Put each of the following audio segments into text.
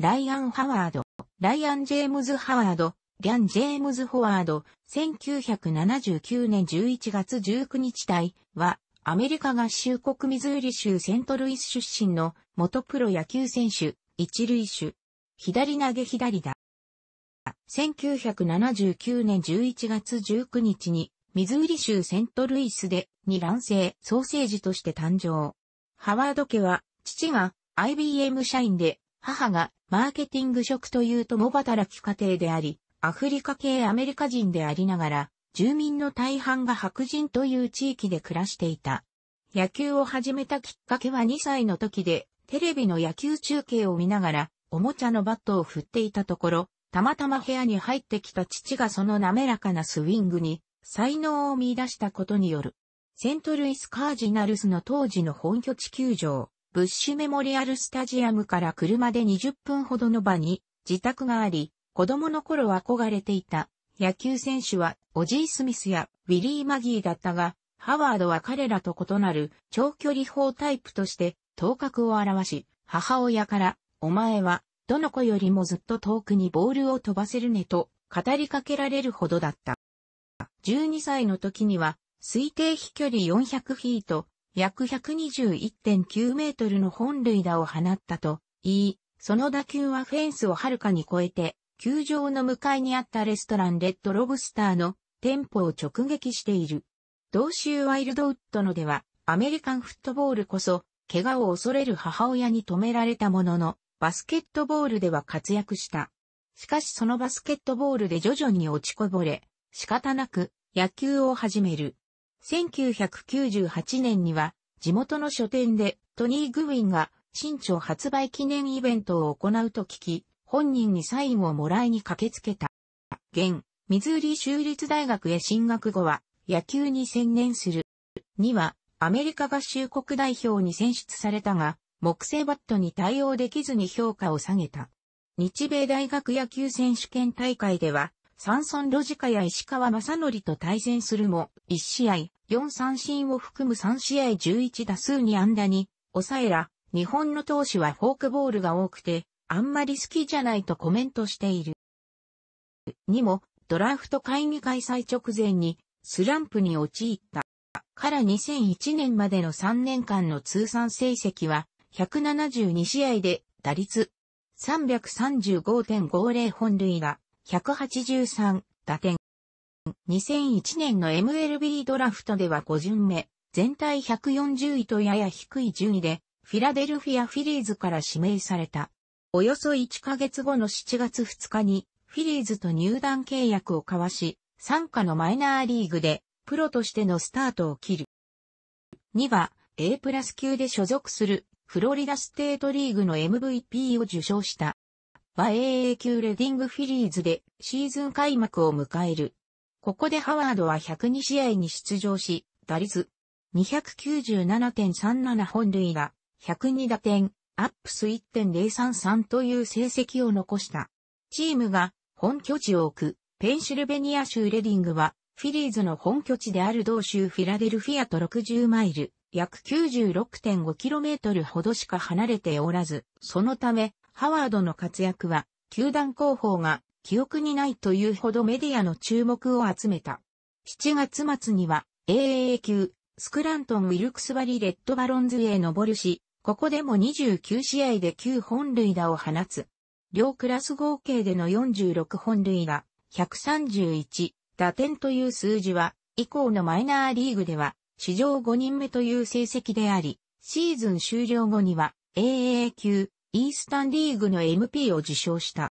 ライアン・ハワード、ライアン・ジェームズ・ハワード、リャン・ジェームズ・ホワード、1979年11月19日隊は、アメリカ合衆国ミズーリ州セントルイス出身の元プロ野球選手、一塁手、左投げ左だ。1979年11月19日に、ミズーリ州セントルイスで、二卵性ソーセージとして誕生。ハワード家は、父が IBM 社員で、母がマーケティング職という共働き家庭であり、アフリカ系アメリカ人でありながら、住民の大半が白人という地域で暮らしていた。野球を始めたきっかけは2歳の時で、テレビの野球中継を見ながら、おもちゃのバットを振っていたところ、たまたま部屋に入ってきた父がその滑らかなスイングに、才能を見出したことによる。セントルイスカージナルスの当時の本拠地球場、ブッシュメモリアルスタジアムから車で20分ほどの場に自宅があり、子供の頃憧れていた野球選手はオジー・スミスやウィリー・マギーだったが、ハワードは彼らと異なる長距離砲タイプとして頭角を表し、母親からお前はどの子よりもずっと遠くにボールを飛ばせるねと語りかけられるほどだった。12歳の時には推定飛距離400フィート、約121.9メートルの本塁打を放ったと言い、その打球はフェンスをはるかに越えて、球場の向かいにあったレストランレッドロブスターの店舗を直撃している。同州ワイルドウッドのでは、アメリカンフットボールこそ、怪我を恐れる母親に止められたものの、バスケットボールでは活躍した。しかしそのバスケットボールで徐々に落ちこぼれ、仕方なく野球を始める。1998年には地元の書店でトニー・グウィンが新著発売記念イベントを行うと聞き、本人にサインをもらいに駆けつけた。現、ミズーリ州立大学へ進学後は野球に専念する。には、アメリカ合衆国代表に選出されたが、木製バットに対応できずに評価を下げた。日米大学野球選手権大会では、三村ロジカや石川正則と対戦するも、1試合、4三振を含む3試合11打数に安打に、抑えら、日本の投手はフォークボールが多くて、あんまり好きじゃないとコメントしている。にも、ドラフト会議開催直前に、スランプに陥った。から2001年までの3年間の通算成績は、172試合で打率335.50本塁打、183打点。2001年の MLB ドラフトでは5巡目、全体140位とやや低い順位で、フィラデルフィア・フィリーズから指名された。およそ1ヶ月後の7月2日に、フィリーズと入団契約を交わし、参加のマイナーリーグで、プロとしてのスタートを切る。2は、A プラス級で所属する、フロリダステートリーグの MVP を受賞した。和 a A 級レディングフィリーズでシーズン開幕を迎える。ここでハワードは102試合に出場し、打率297.37本塁打、102打点、アップス1.033という成績を残した。チームが本拠地を置くペンシルベニア州レディングはフィリーズの本拠地である同州フィラデルフィアと60マイル、約 96.5km ほどしか離れておらず、そのためハワードの活躍は、球団広報が記憶にないというほどメディアの注目を集めた。7月末には AAA 級スクラントン・ウィルクスバリ・レッドバロンズへ上るし、ここでも29試合で9本塁打を放つ。両クラス合計での46本塁打、131打点という数字は、以降のマイナーリーグでは、史上5人目という成績であり、シーズン終了後には、AA 級イースタンリーグの MP を受賞した。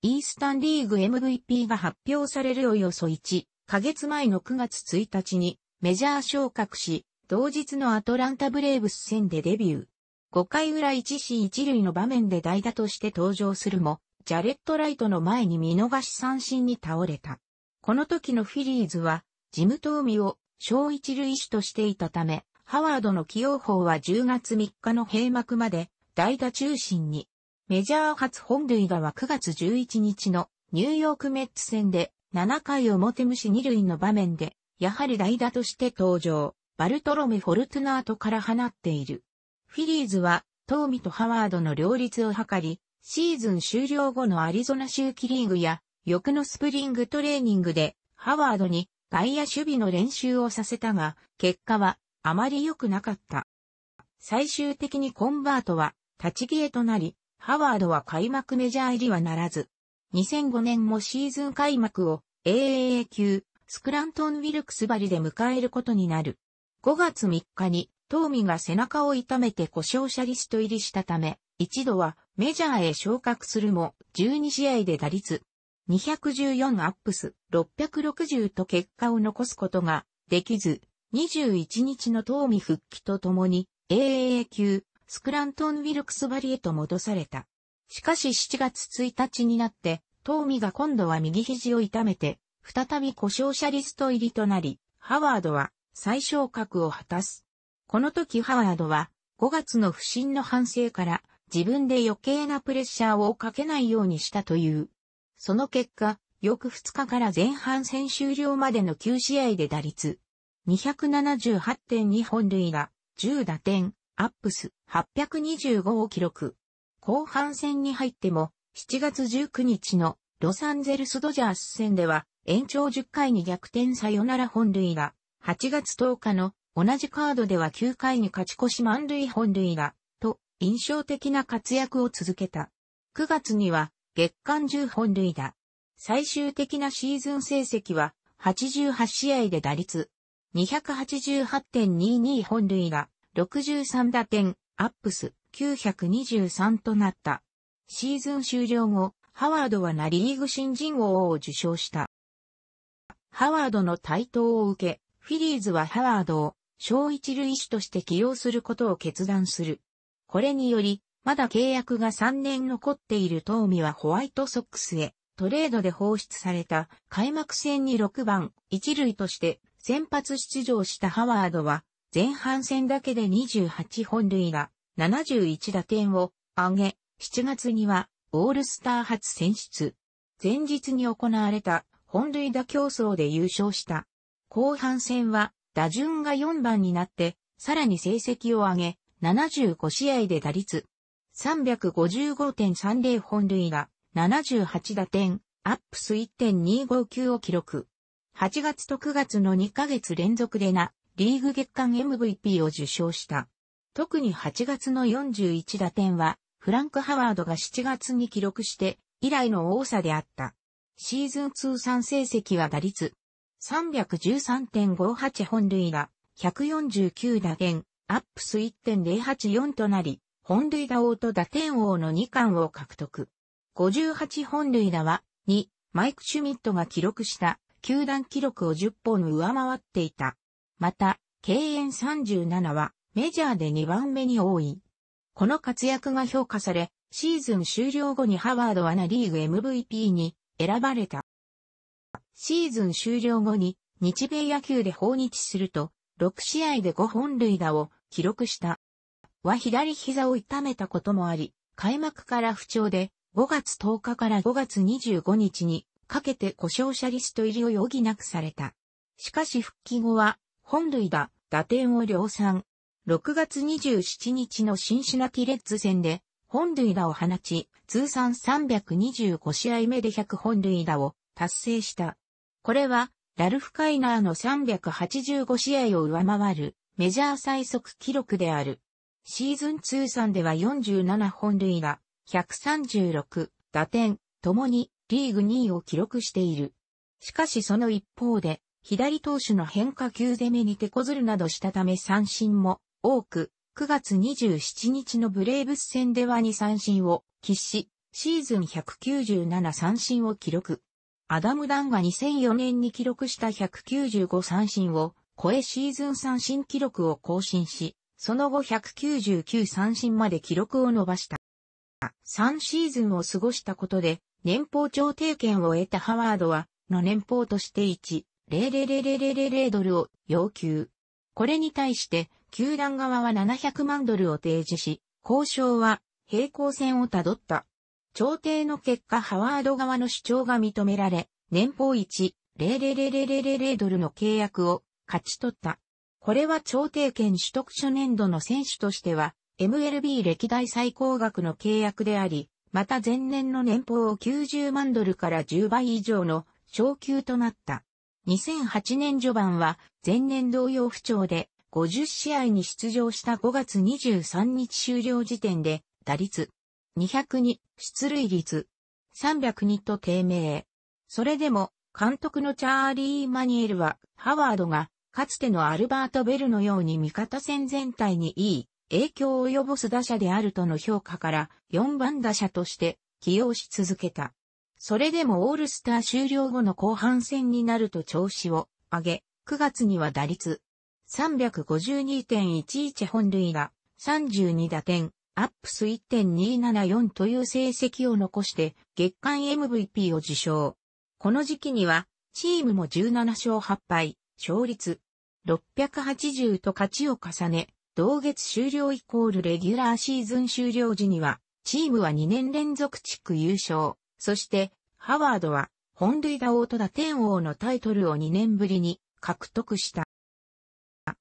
イースタンリーグ MVP が発表されるおよそ1ヶ月前の9月1日にメジャー昇格し、同日のアトランタブレーブス戦でデビュー。5回裏1死1塁の場面で代打として登場するも、ジャレット・ライトの前に見逃し三振に倒れた。この時のフィリーズは、ジム・トーミを小一塁手としていたため、ハワードの起用法は10月3日の閉幕まで代打中心に、メジャー初本塁打は9月11日のニューヨークメッツ戦で7回表虫2塁の場面で、やはり代打として登場、バルトロメ・フォルトナートから放っている。フィリーズは、トーミとハワードの両立を図り、シーズン終了後のアリゾナ周期リーグや、翌のスプリングトレーニングで、ハワードに外野守備の練習をさせたが、結果はあまり良くなかった。最終的にコンバートは立ち消えとなり、ハワードは開幕メジャー入りはならず、2005年もシーズン開幕を AAA 級スクラントン・ウィルクスバリで迎えることになる。5月3日に、トーミが背中を痛めて故障者リスト入りしたため、一度はメジャーへ昇格するも、12試合で打率214アップス660と結果を残すことができず、21日のトーミ復帰とともに AAA 級スクラントン・ウィルクスバリへと戻された。しかし7月1日になって、トーミが今度は右肘を痛めて、再び故障者リスト入りとなり、ハワードは最昇格を果たす。この時ハワードは5月の不審の反省から自分で余計なプレッシャーをかけないようにしたという。その結果、翌2日から前半戦終了までの9試合で打率278.2本塁打、10打点、アップス825を記録。後半戦に入っても、7月19日のロサンゼルスドジャース戦では、延長10回に逆転サヨナラ本塁が8月10日の同じカードでは9回に勝ち越し満塁本塁がと印象的な活躍を続けた。9月には月間10本塁打。最終的なシーズン成績は88試合で打率288.22本塁打、63打点、アップス923となった。シーズン終了後、ハワードはナリーグ新人王を受賞した。ハワードの台頭を受け、フィリーズはハワードを小一塁手として起用することを決断する。これにより、まだ契約が3年残っているトーミはホワイトソックスへトレードで放出された開幕戦に6番一塁として先発出場したハワードは前半戦だけで28本塁打、71打点を挙げ、7月にはオールスター初選出。前日に行われた本塁打競争で優勝した。後半戦は打順が4番になって、さらに成績を上げ、75試合で打率355.30本塁打、78打点、アップス1.259を記録。8月と9月の2ヶ月連続でな、リーグ月間 MVP を受賞した。特に8月の41打点は、フランク・ハワードが7月に記録して、以来の多さであった。シーズン通算成績は打率313.58本塁打、149打点、アップス1.084となり、本塁打王と打点王の2冠を獲得。58本塁打は2、マイク・シュミットが記録した球団記録を10本上回っていた。また、敬遠37はメジャーで2番目に多い。この活躍が評価され、シーズン終了後にハワードはナリーグ MVP に選ばれた。シーズン終了後に日米野球で訪日すると、6試合で5本塁打を記録した。は左膝を痛めたこともあり、開幕から不調で、5月10日から5月25日にかけて故障者リスト入りを余儀なくされた。しかし復帰後は本塁打、打点を量産。6月27日のシンシナティレッズ戦で、本塁打を放ち、通算325試合目で100本塁打を達成した。これは、ラルフ・カイナーの385試合を上回るメジャー最速記録である。シーズン通算では47本塁打、136打点、ともにリーグ2位を記録している。しかしその一方で、左投手の変化球攻めに手こずるなどしたため三振も多く、9月27日のブレーブス戦では2三振を喫し、シーズン197三振を記録。アダム・ダンが2004年に記録した195三振を超えシーズン三振記録を更新し、その後199三振まで記録を伸ばした。3シーズンを過ごしたことで、年俸調停権を得たハワードは、の年俸として1、00000ドルを要求。これに対して、球団側は700万ドルを提示し、交渉は平行線をたどった。調停の結果ハワード側の主張が認められ、年俸1,000,000ドルの契約を勝ち取った。これは調停権取得初年度の選手としては、MLB 歴代最高額の契約であり、また前年の年俸を90万ドルから10倍以上の昇給となった。2008年序盤は前年同様不調で50試合に出場した5月23日終了時点で打率202出塁率302と低迷。それでも監督のチャーリー・マニエルはハワードがかつてのアルバート・ベルのように味方戦全体にいい影響を及ぼす打者であるとの評価から4番打者として起用し続けた。それでもオールスター終了後の後半戦になると調子を上げ、9月には打率352.11本塁打、32打点、アップス1.274という成績を残して月間 MVP を受賞。この時期にはチームも17勝8敗、勝率680と勝ちを重ね、同月終了イコールレギュラーシーズン終了時には、チームは2年連続地区優勝。そして、ハワードは、本塁打王と打点王のタイトルを2年ぶりに獲得した。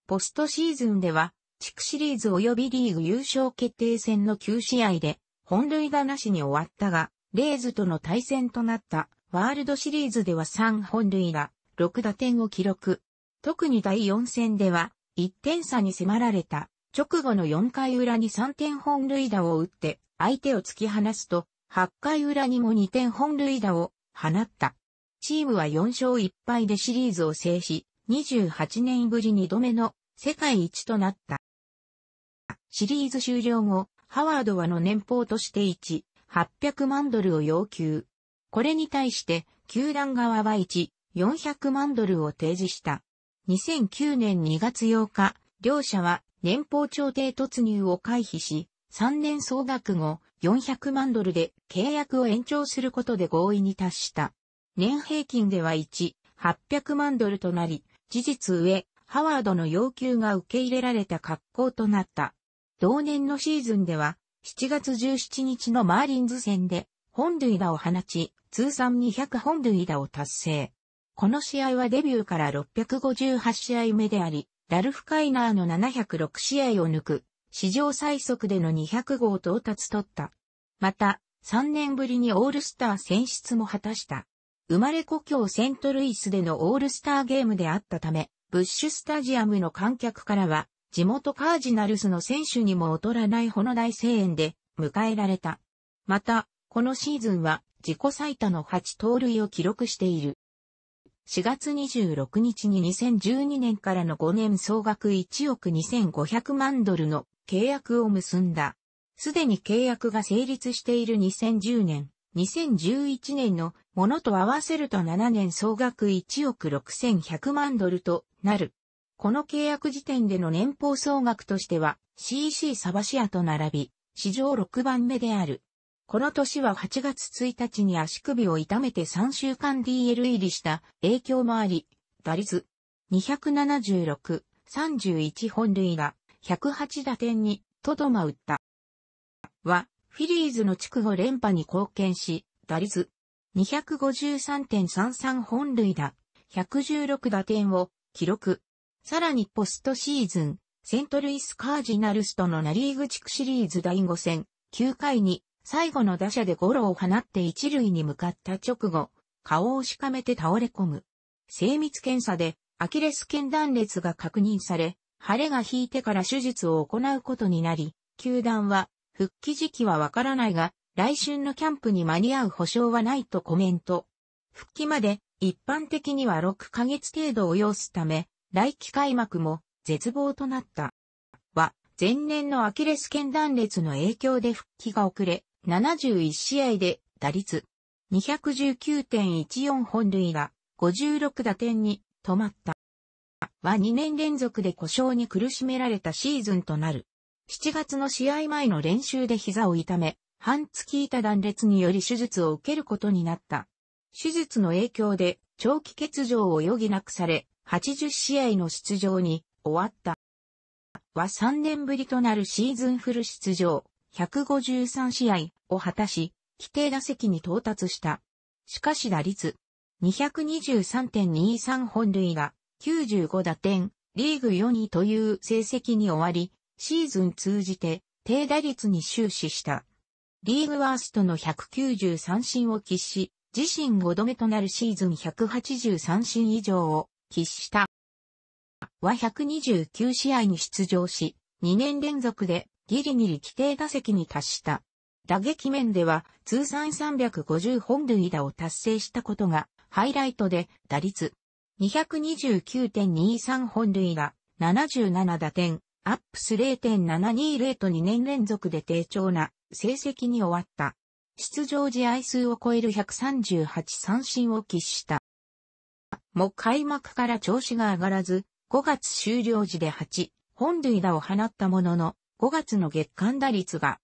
ポストシーズンでは、地区シリーズ及びリーグ優勝決定戦の9試合で、本塁打なしに終わったが、レーズとの対戦となったワールドシリーズでは3本塁打、6打点を記録。特に第4戦では、1点差に迫られた直後の4回裏に3点本塁打を打って、相手を突き放すと、8回裏にも2点本塁打を放った。チームは4勝1敗でシリーズを制し、28年ぶり2度目の世界一となった。シリーズ終了後、ハワードはの年俸として1、800万ドルを要求。これに対して、球団側は1、400万ドルを提示した。2009年2月8日、両者は年俸調停突入を回避し、3年総額後400万ドルで契約を延長することで合意に達した。年平均では1、800万ドルとなり、事実上、ハワードの要求が受け入れられた格好となった。同年のシーズンでは、7月17日のマーリンズ戦で、本塁打を放ち、通算200本塁打を達成。この試合はデビューから658試合目であり、ラルフ・カイナーの706試合を抜く史上最速での200号到達取った。また、3年ぶりにオールスター選出も果たした。生まれ故郷セントルイスでのオールスターゲームであったため、ブッシュスタジアムの観客からは、地元カージナルスの選手にも劣らないほの大声援で迎えられた。また、このシーズンは自己最多の8盗塁を記録している。4月26日に2012年からの5年総額1億2500万ドルの契約を結んだ。すでに契約が成立している2010年、2011年のものと合わせると7年総額1億6100万ドルとなる。この契約時点での年俸総額としては CC サバシアと並び、史上6番目である。この年は8月1日に足首を痛めて3週間 DL 入りした影響もあり、打率276、31本塁打、108打点にとどまった。は、フィリーズの地区を連覇に貢献し、打率253.33本塁打、116打点を記録。さらにポストシーズン、セントルイスカージナルスとのナリーグ地区シリーズ第5戦、9回に最後の打者でゴロを放って一塁に向かった直後、顔をしかめて倒れ込む。精密検査でアキレス腱断裂が確認され、晴れが引いてから手術を行うことになり、球団は、復帰時期はわからないが、来春のキャンプに間に合う保証はないとコメント。復帰まで、一般的には6ヶ月程度を要すため、来季開幕も絶望となった。は、前年のアキレス腱断裂の影響で復帰が遅れ、71試合で打率219.14本塁が56打点に止まった。は2年連続で故障に苦しめられたシーズンとなる。7月の試合前の練習で膝を痛め、半月板断裂により手術を受けることになった。手術の影響で長期欠場を余儀なくされ、80試合の出場に終わった。は3年ぶりとなるシーズンフル出場、153試合を果たし、規定打席に到達した。しかし打率、223.23本塁打、95打点、リーグ4位という成績に終わり、シーズン通じて低打率に終始した。リーグワーストの193三振を喫し、自身5度目となるシーズン183三振以上を喫した。は129試合に出場し、2年連続でギリギリ規定打席に達した。打撃面では通算350本塁打を達成したことがハイライトで打率229.23本塁打、77打点、アップス0.720と2年連続で低調な成績に終わった。出場試合数を超える138三振を喫した。も開幕から調子が上がらず、5月終了時で8、本塁打を放ったものの、5月の月間打率が、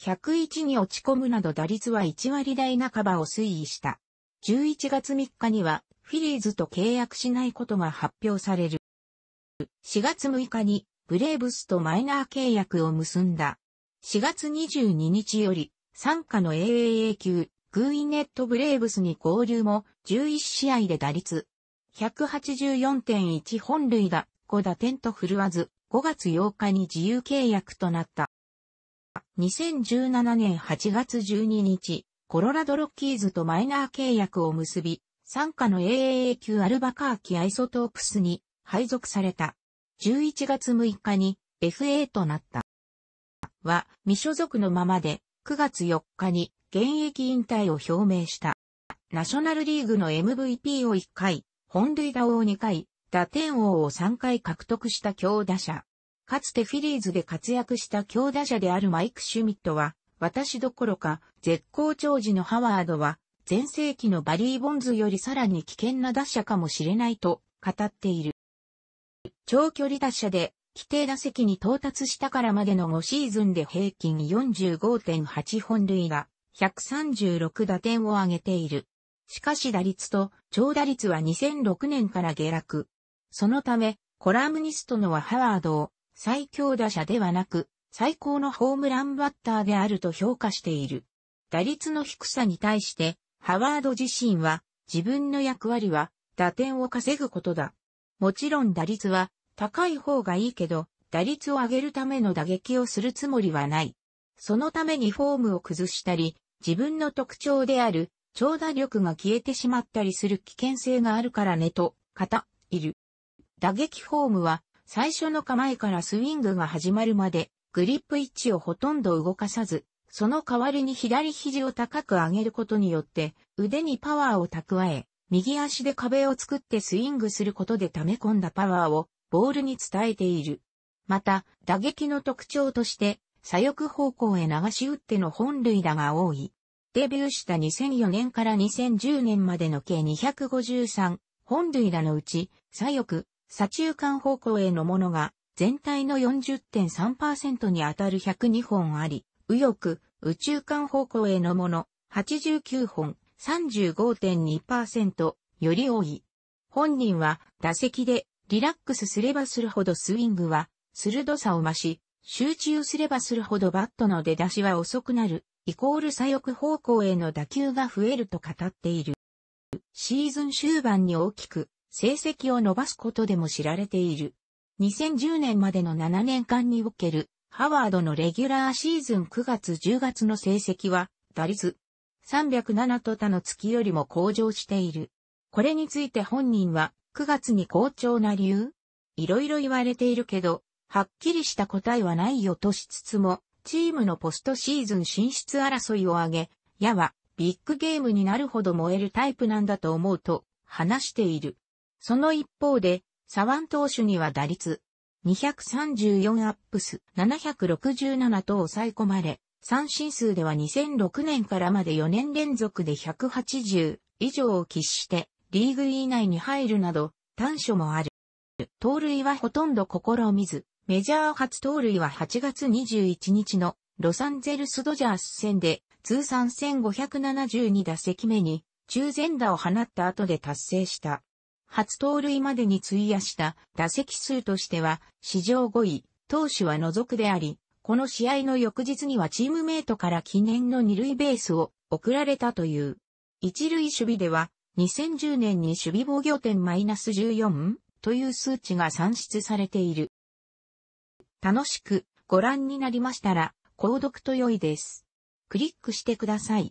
101に落ち込むなど打率は1割台半ばを推移した。11月3日には、フィリーズと契約しないことが発表される。4月6日にブレーブスとマイナー契約を結んだ。4月22日より、参加の AAA 級、グーイネットブレーブスに合流も11試合で打率184.1本塁が5打点と振るわず5月8日に自由契約となった。2017年8月12日、コロラドロッキーズとマイナー契約を結び、参加の AAA 級アルバカーキアイソトープスに配属された。11月6日に FA となった。は、未所属のままで、9月4日に現役引退を表明した。ナショナルリーグの MVP を1回、本塁打王2回、打点王を3回獲得した強打者。かつてフィリーズで活躍した強打者であるマイク・シュミットは、私どころか、絶好調時のハワードは、前世紀のバリー・ボンズよりさらに危険な打者かもしれないと語っている。長距離打者で規定打席に到達したからまでの5シーズンで平均45.8本塁打、136打点を挙げている。しかし打率と長打率は2006年から下落。そのため、コラムニストのはハワードを最強打者ではなく、最高のホームランバッターであると評価している。打率の低さに対して、ハワード自身は、自分の役割は、打点を稼ぐことだ。もちろん打率は、高い方がいいけど、打率を上げるための打撃をするつもりはない。そのためにフォームを崩したり、自分の特徴である、長打力が消えてしまったりする危険性があるからねと、方、いる。打撃フォームは、最初の構えからスイングが始まるまで、グリップ位置をほとんど動かさず、その代わりに左肘を高く上げることによって、腕にパワーを蓄え、右足で壁を作ってスイングすることで溜め込んだパワーをボールに伝えている。また、打撃の特徴として、左翼方向へ流し打っての本塁打が多い。デビューした2004年から2010年までの計253本塁打のうち、左翼、左中間方向へのものが全体の40.3%に当たる102本あり、右翼、宇宙間方向へのもの、89本、35.2%、より多い。本人は、打席で、リラックスすればするほどスイングは、鋭さを増し、集中すればするほどバットの出だしは遅くなる、イコール左翼方向への打球が増えると語っている。シーズン終盤に大きく、成績を伸ばすことでも知られている。2010年までの7年間におけるハワードのレギュラーシーズン9月10月の成績は、打率307と他の月よりも向上している。これについて本人は、9月に好調な理由いろいろ言われているけど、はっきりした答えはないよとしつつも、チームのポストシーズン進出争いを挙げ、やは、ビッグゲームになるほど燃えるタイプなんだと思うと、話している。その一方で、サワン投手には打率234アップス、767と抑え込まれ、三振数では2006年からまで4年連続で180以上を喫して、リーグ以内に入るなど、短所もある。盗塁はほとんど試みず、メジャー初盗塁は8月21日のロサンゼルスドジャース戦で通算1572打席目に中前打を放った後で達成した。初盗塁までに費やした打席数としては、史上5位、投手は除くであり、この試合の翌日にはチームメイトから記念の二塁ベースを送られたという。一塁守備では、2010年に守備防御点マイナス14という数値が算出されている。楽しくご覧になりましたら、購読と良いです。クリックしてください。